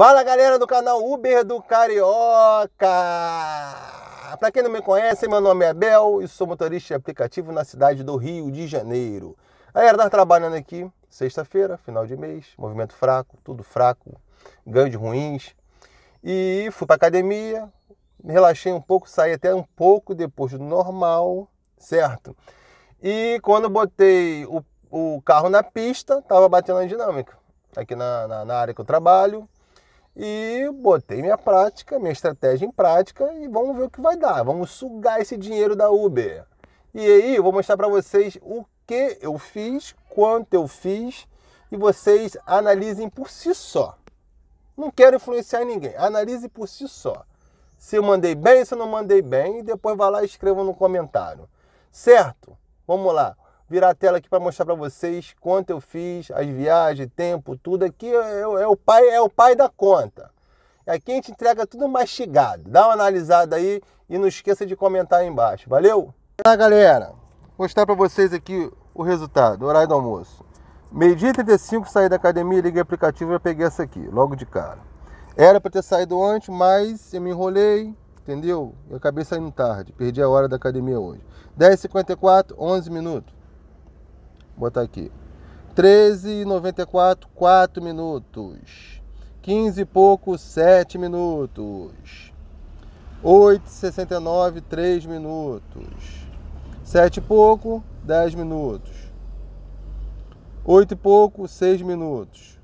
Fala galera do canal Uber do Carioca! Para quem não me conhece, meu nome é Abel e sou motorista de aplicativo na cidade do Rio de Janeiro. Galera, nós trabalhando aqui, sexta-feira, final de mês, movimento fraco, tudo fraco, ganhos ruins. E fui para academia, me relaxei um pouco, saí até um pouco depois do normal, certo? E quando botei o, o carro na pista, tava batendo a dinâmica aqui na, na, na área que eu trabalho e botei minha prática, minha estratégia em prática e vamos ver o que vai dar. Vamos sugar esse dinheiro da Uber. E aí eu vou mostrar para vocês o que eu fiz, quanto eu fiz e vocês analisem por si só. Não quero influenciar ninguém, analise por si só. Se eu mandei bem, se eu não mandei bem, e depois vá lá e escreva no comentário. Certo? Vamos lá virar a tela aqui para mostrar para vocês quanto eu fiz, as viagens, tempo, tudo aqui é, é, o pai é o pai da conta. É aqui a gente entrega tudo mastigado. Dá uma analisada aí e não esqueça de comentar aí embaixo. Valeu? Tá, galera. Vou mostrar para vocês aqui o resultado, o horário do almoço. Meio-dia 35, saí da academia, liguei o aplicativo e peguei essa aqui, logo de cara. Era para ter saído antes, mas eu me enrolei, entendeu? Eu acabei saindo tarde, perdi a hora da academia hoje. 10h54, 11 minutos. Vou botar aqui. 13 94 4 minutos. 15 e pouco, 7 minutos. 8 69 3 minutos. 7 e pouco, 10 minutos. 8 e pouco, 6 minutos.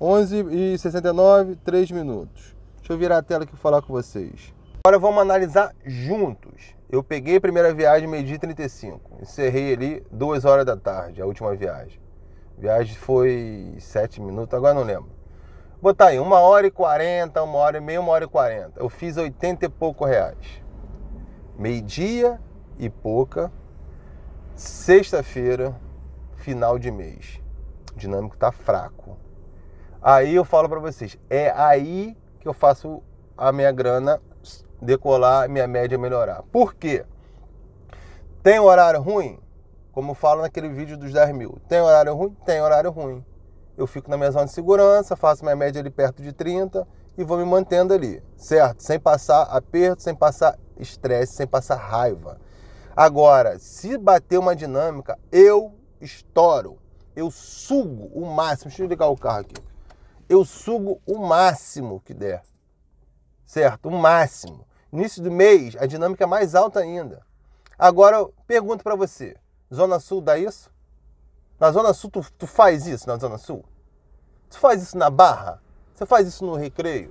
11 e 69, 3 minutos. Deixa eu virar a tela aqui e falar com vocês. Agora vamos analisar juntos. Eu peguei a primeira viagem meio-dia 35. Encerrei ali 2 horas da tarde, a última viagem. A viagem foi 7 minutos, agora não lembro. Botar aí, 1 hora e 40, 1 hora e meia, 1 hora e 40. Eu fiz 80 e pouco reais. Meio-dia e pouca. Sexta-feira, final de mês. O dinâmico tá fraco. Aí eu falo para vocês, é aí que eu faço a minha grana decolar, minha média melhorar. Por quê? Tem horário ruim? Como falo naquele vídeo dos 10 mil. Tem horário ruim? Tem horário ruim. Eu fico na minha zona de segurança, faço minha média ali perto de 30 e vou me mantendo ali, certo? Sem passar aperto, sem passar estresse, sem passar raiva. Agora, se bater uma dinâmica, eu estouro. Eu sugo o máximo. Deixa eu ligar o carro aqui. Eu sugo o máximo que der. Certo? O máximo. Início do mês, a dinâmica é mais alta ainda. Agora eu pergunto para você, Zona Sul dá isso? Na Zona Sul, tu, tu faz isso na Zona Sul? Tu faz isso na Barra? Você faz isso no Recreio?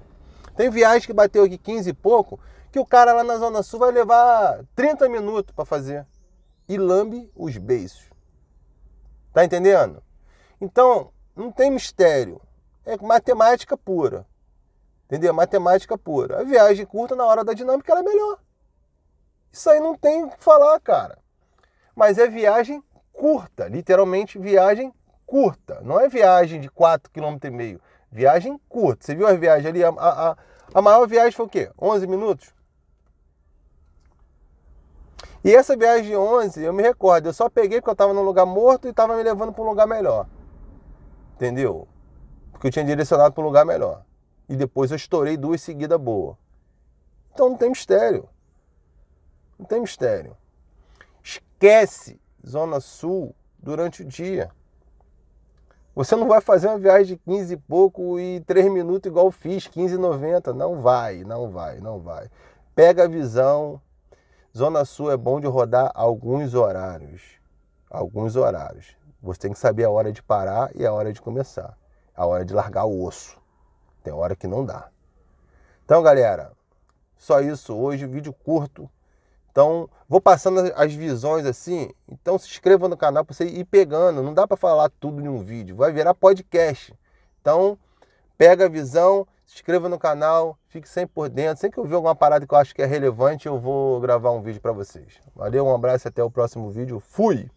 Tem viagem que bateu aqui 15 e pouco, que o cara lá na Zona Sul vai levar 30 minutos para fazer. E lambe os beiços. Tá entendendo? Então, não tem mistério. É matemática pura. Entendeu? É matemática pura. A viagem curta na hora da dinâmica era é melhor. Isso aí não tem o que falar, cara. Mas é viagem curta, literalmente viagem curta. Não é viagem de 4,5 km. Viagem curta. Você viu as viagens ali? A, a, a maior viagem foi o quê? 11 minutos? E essa viagem de 11, eu me recordo, eu só peguei porque eu estava num lugar morto e estava me levando para um lugar melhor. Entendeu? Porque eu tinha direcionado para um lugar melhor. E depois eu estourei duas seguidas boa. Então não tem mistério. Não tem mistério. Esquece Zona Sul durante o dia. Você não vai fazer uma viagem de 15 e pouco e 3 minutos igual eu fiz, 90. Não vai, não vai, não vai. Pega a visão. Zona Sul é bom de rodar alguns horários. Alguns horários. Você tem que saber a hora de parar e a hora de começar. A hora de largar o osso. Tem hora que não dá. Então, galera, só isso hoje, vídeo curto. Então, vou passando as visões assim. Então, se inscreva no canal para você ir pegando. Não dá para falar tudo em um vídeo, vai virar podcast. Então, pega a visão, se inscreva no canal, fique sempre por dentro. Sempre que eu ver alguma parada que eu acho que é relevante, eu vou gravar um vídeo para vocês. Valeu, um abraço e até o próximo vídeo. Fui!